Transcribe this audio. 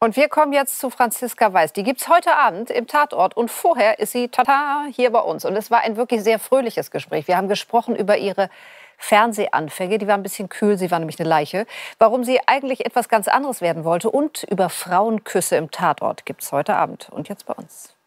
Und wir kommen jetzt zu Franziska Weiß. Die gibt es heute Abend im Tatort. Und vorher ist sie tata hier bei uns. Und es war ein wirklich sehr fröhliches Gespräch. Wir haben gesprochen über ihre Fernsehanfänge. Die waren ein bisschen kühl. Sie war nämlich eine Leiche. Warum sie eigentlich etwas ganz anderes werden wollte. Und über Frauenküsse im Tatort gibt es heute Abend. Und jetzt bei uns.